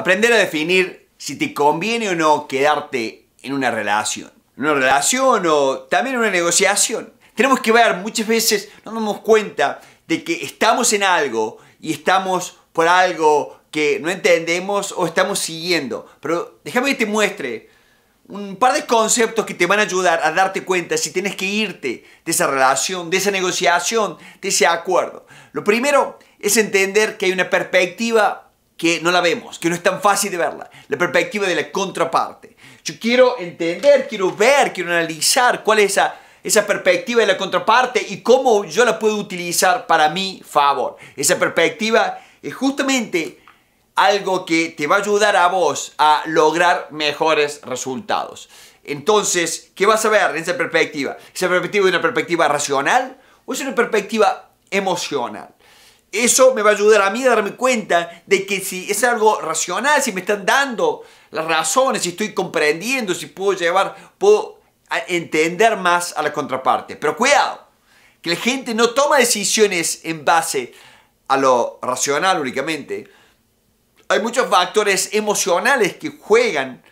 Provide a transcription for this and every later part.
Aprender a definir si te conviene o no quedarte en una relación. una relación o también una negociación. Tenemos que ver, muchas veces nos damos cuenta de que estamos en algo y estamos por algo que no entendemos o estamos siguiendo. Pero déjame que te muestre un par de conceptos que te van a ayudar a darte cuenta si tienes que irte de esa relación, de esa negociación, de ese acuerdo. Lo primero es entender que hay una perspectiva que no la vemos, que no es tan fácil de verla, la perspectiva de la contraparte. Yo quiero entender, quiero ver, quiero analizar cuál es esa, perspectiva de la contraparte y cómo yo la puedo utilizar para mi favor. Esa perspectiva es justamente algo que te va a ayudar a vos a lograr mejores resultados. Entonces, ¿qué vas a ver en esa perspectiva? ¿Esa perspectiva de una perspectiva racional o es una perspectiva emocional? Eso me va a ayudar a mí a darme cuenta de que si es algo racional, si me están dando las razones, si estoy comprendiendo, si puedo llevar, puedo entender más a la contraparte. Pero cuidado, que la gente no toma decisiones en base a lo racional únicamente. Hay muchos factores emocionales que juegan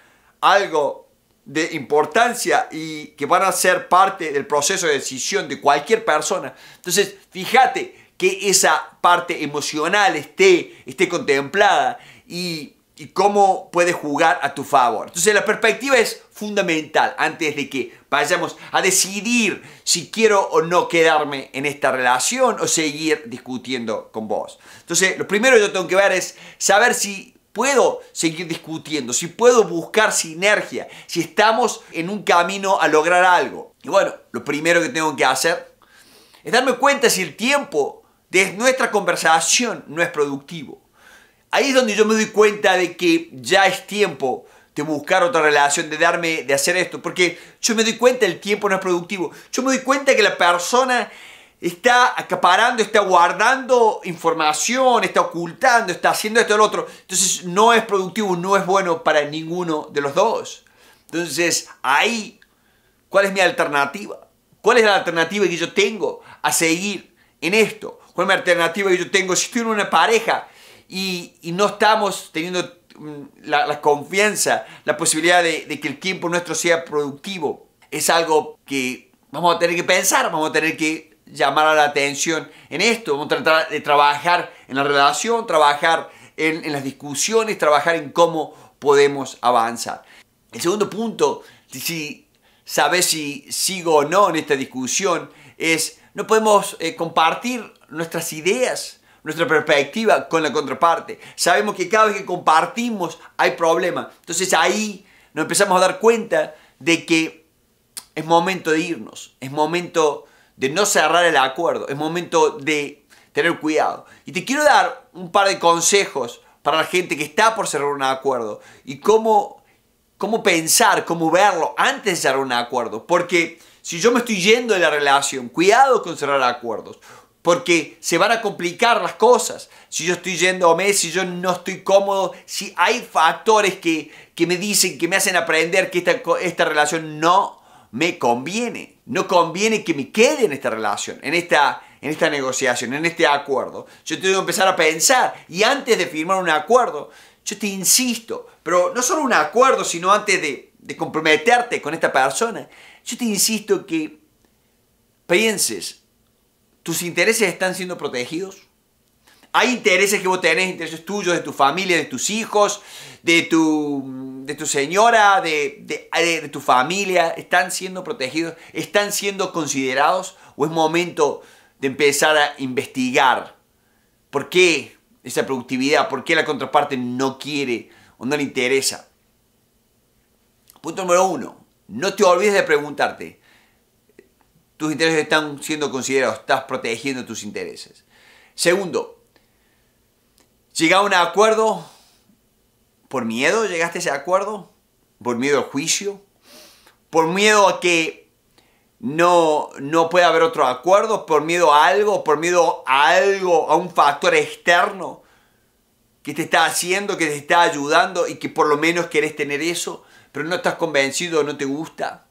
algo de importancia y que van a ser parte del proceso de decisión de cualquier persona. Entonces, fíjate, que esa parte emocional esté, esté contemplada y, y cómo puede jugar a tu favor. Entonces la perspectiva es fundamental antes de que vayamos a decidir si quiero o no quedarme en esta relación o seguir discutiendo con vos. Entonces lo primero que yo tengo que ver es saber si puedo seguir discutiendo, si puedo buscar sinergia, si estamos en un camino a lograr algo. Y bueno, lo primero que tengo que hacer es darme cuenta si el tiempo de nuestra conversación no es productivo. Ahí es donde yo me doy cuenta de que ya es tiempo de buscar otra relación, de darme, de hacer esto, porque yo me doy cuenta el tiempo no es productivo. Yo me doy cuenta que la persona está acaparando, está guardando información, está ocultando, está haciendo esto y lo otro. Entonces no es productivo, no es bueno para ninguno de los dos. Entonces ahí, ¿cuál es mi alternativa? ¿Cuál es la alternativa que yo tengo a seguir en esto? una alternativa que yo tengo, si estoy en una pareja y, no estamos teniendo mm, la, confianza, la posibilidad de, que el tiempo nuestro sea productivo, es algo que vamos a tener que pensar, vamos a tener que llamar a la atención en esto, vamos a tratar de trabajar en la relación, trabajar en, las discusiones, trabajar en cómo podemos avanzar. El segundo punto, si sabes si sigo o no en esta discusión, es no podemos eh, compartir nuestras ideas, nuestra perspectiva con la contraparte. Sabemos que cada vez que compartimos hay problemas. Entonces ahí nos empezamos a dar cuenta de que es momento de irnos, es momento de no cerrar el acuerdo, es momento de tener cuidado. Y te quiero dar un par de consejos para la gente que está por cerrar un acuerdo y cómo, cómo pensar, cómo verlo antes de cerrar un acuerdo. Porque si yo me estoy yendo de la relación, cuidado con cerrar acuerdos porque se van a complicar las cosas. Si yo estoy yendo a mes, si yo no estoy cómodo, si hay factores que, que me dicen, que me hacen aprender que esta, esta relación no me conviene. No conviene que me quede en esta relación, en esta, en esta negociación, en este acuerdo. Yo tengo que empezar a pensar y antes de firmar un acuerdo, yo te insisto, pero no solo un acuerdo, sino antes de, de comprometerte con esta persona, yo te insisto que pienses ¿Tus intereses están siendo protegidos? Hay intereses que vos tenés, intereses tuyos, de tu familia, de tus hijos, de tu, de tu señora, de, de, de tu familia. ¿Están siendo protegidos? ¿Están siendo considerados? ¿O es momento de empezar a investigar por qué esa productividad, por qué la contraparte no quiere o no le interesa? Punto número uno, no te olvides de preguntarte, tus intereses están siendo considerados, estás protegiendo tus intereses. Segundo, llega a un acuerdo por miedo, llegaste a ese acuerdo, por miedo al juicio, por miedo a que no, no pueda haber otro acuerdo, por miedo a algo, por miedo a algo, a un factor externo que te está haciendo, que te está ayudando y que por lo menos querés tener eso, pero no estás convencido, no te gusta.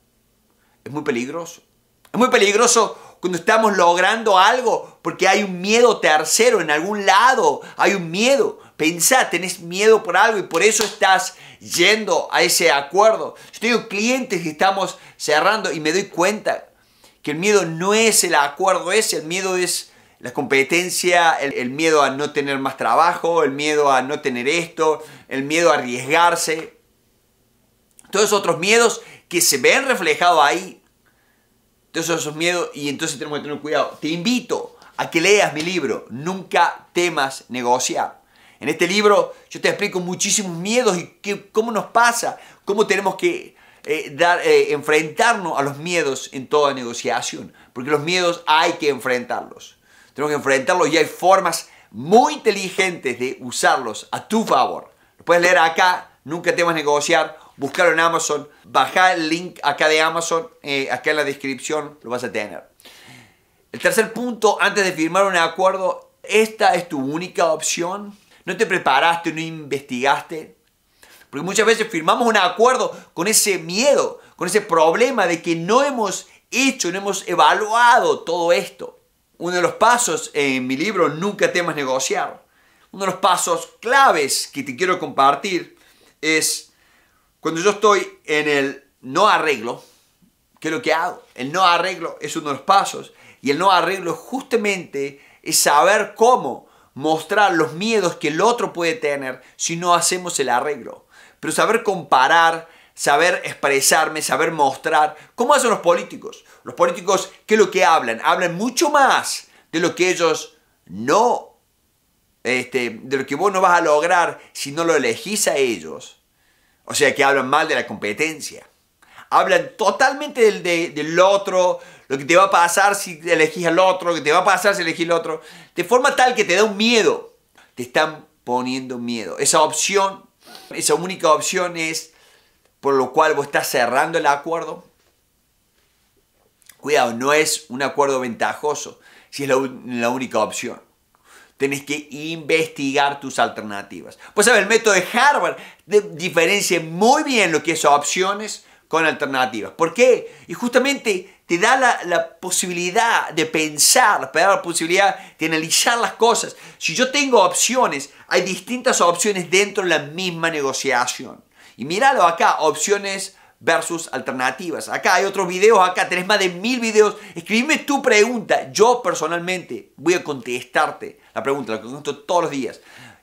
Es muy peligroso. Es muy peligroso cuando estamos logrando algo porque hay un miedo tercero en algún lado, hay un miedo. Pensá, tenés miedo por algo y por eso estás yendo a ese acuerdo. Yo tengo clientes que estamos cerrando y me doy cuenta que el miedo no es el acuerdo ese, el miedo es la competencia, el, miedo a no tener más trabajo, el miedo a no tener esto, el miedo a arriesgarse. Todos otros miedos que se ven reflejados ahí esos miedos y entonces tenemos que tener cuidado. Te invito a que leas mi libro, Nunca temas negociar. En este libro yo te explico muchísimos miedos y qué, cómo nos pasa, cómo tenemos que eh, dar, eh, enfrentarnos a los miedos en toda negociación, porque los miedos hay que enfrentarlos. Tenemos que enfrentarlos y hay formas muy inteligentes de usarlos a tu favor. Lo puedes leer acá, Nunca temas negociar buscarlo en Amazon, baja el link acá de Amazon, eh, acá en la descripción lo vas a tener. El tercer punto, antes de firmar un acuerdo, esta es tu única opción. No te preparaste, no investigaste. Porque muchas veces firmamos un acuerdo con ese miedo, con ese problema de que no hemos hecho, no hemos evaluado todo esto. Uno de los pasos en mi libro, Nunca temas negociar, uno de los pasos claves que te quiero compartir es cuando yo estoy en el no arreglo, ¿qué es lo que hago? El no arreglo es uno de los pasos y el no arreglo justamente es saber cómo mostrar los miedos que el otro puede tener si no hacemos el arreglo. Pero saber comparar, saber expresarme, saber mostrar. ¿Cómo hacen los políticos? Los políticos, ¿qué es lo que hablan? Hablan mucho más de lo que ellos no, este, de lo que vos no vas a lograr si no lo elegís a ellos o sea que hablan mal de la competencia. Hablan totalmente del, otro, lo que te va a pasar si elegís al otro, lo que te va a pasar si elegís al otro. De forma tal que te da un miedo. Te están poniendo miedo. Esa opción, esa única opción es por lo cual vos estás cerrando el acuerdo. Cuidado, no es un acuerdo ventajoso si es la única opción. Tenés que investigar tus alternativas. Pues a ver, el método de Harvard diferencia muy bien lo que son opciones con alternativas. ¿Por qué? Y justamente te da la, la, posibilidad de pensar, te da la posibilidad de analizar las cosas. Si yo tengo opciones, hay distintas opciones dentro de la misma negociación. Y míralo acá, opciones versus alternativas. Acá hay otros videos, acá tenés más de mil videos. Escribime tu pregunta. Yo personalmente voy a contestarte la pregunta, la contesto todos los días.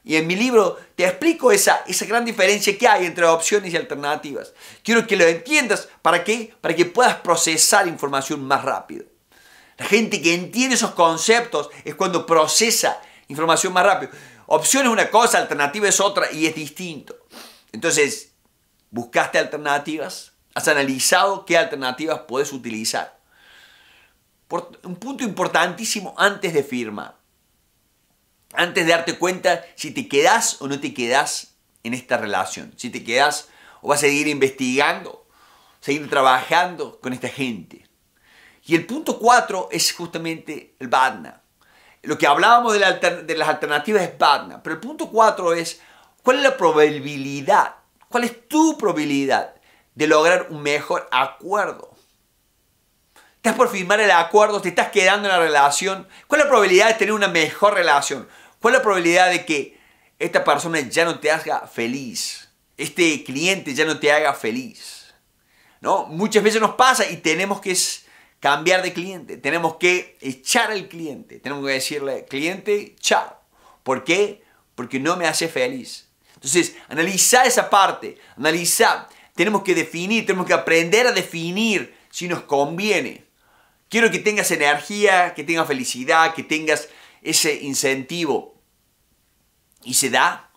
Y en mi libro te explico esa, esa gran diferencia que hay entre opciones y alternativas. Quiero que lo entiendas. ¿Para qué? Para que puedas procesar información más rápido. La gente que entiende esos conceptos es cuando procesa información más rápido. Opción es una cosa, alternativa es otra y es distinto. Entonces, ¿Buscaste alternativas? ¿Has analizado qué alternativas puedes utilizar? un punto importantísimo antes de firmar. Antes de darte cuenta si te quedas o no te quedas en esta relación. Si te quedas o vas a seguir investigando, seguir trabajando con esta gente. Y el punto 4 es justamente el BADNA. Lo que hablábamos de, las alternativas es BADNA, pero el punto 4 es cuál es la probabilidad ¿Cuál es tu probabilidad de lograr un mejor acuerdo? ¿Estás por firmar el acuerdo? ¿Te estás quedando en la relación? ¿Cuál es la probabilidad de tener una mejor relación? ¿Cuál es la probabilidad de que esta persona ya no te haga feliz? Este cliente ya no te haga feliz. ¿No? Muchas veces nos pasa y tenemos que cambiar de cliente, tenemos que echar al cliente, tenemos que decirle, cliente, chao. ¿Por qué? Porque no me hace feliz. Entonces, analiza esa parte, analiza. Tenemos que definir, tenemos que aprender a definir si nos conviene. Quiero que tengas energía, que tengas felicidad, que tengas ese incentivo. Y se da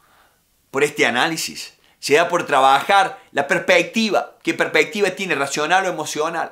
por este análisis, se da por trabajar la perspectiva, qué perspectiva tiene, racional o emocional.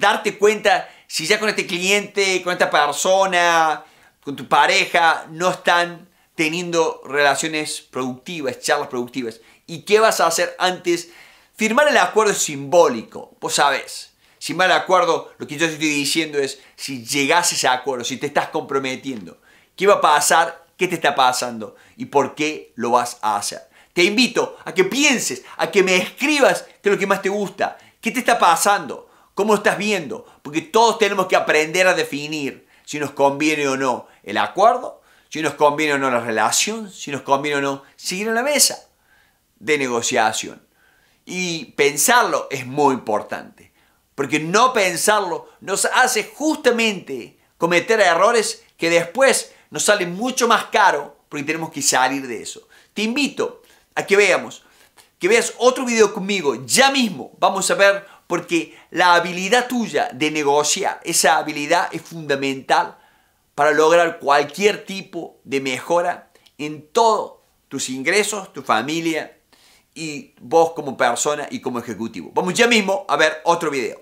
darte cuenta si ya con este cliente, con esta persona, con tu pareja, no están teniendo relaciones productivas, charlas productivas. ¿Y qué vas a hacer antes? Firmar el acuerdo simbólico, vos sabés. sin mal acuerdo, lo que yo estoy diciendo es, si llegas a ese acuerdo, si te estás comprometiendo, ¿qué va a pasar? ¿Qué te está pasando? ¿Y por qué lo vas a hacer? Te invito a que pienses, a que me escribas qué es lo que más te gusta, qué te está pasando, cómo estás viendo, porque todos tenemos que aprender a definir si nos conviene o no el acuerdo si nos conviene o no la relación, si nos conviene o no seguir en la mesa de negociación. Y pensarlo es muy importante, porque no pensarlo nos hace justamente cometer errores que después nos salen mucho más caro porque tenemos que salir de eso. Te invito a que veamos, que veas otro video conmigo ya mismo. Vamos a ver porque la habilidad tuya de negociar, esa habilidad es fundamental para lograr cualquier tipo de mejora en todos tus ingresos, tu familia y vos como persona y como ejecutivo. Vamos ya mismo a ver otro video.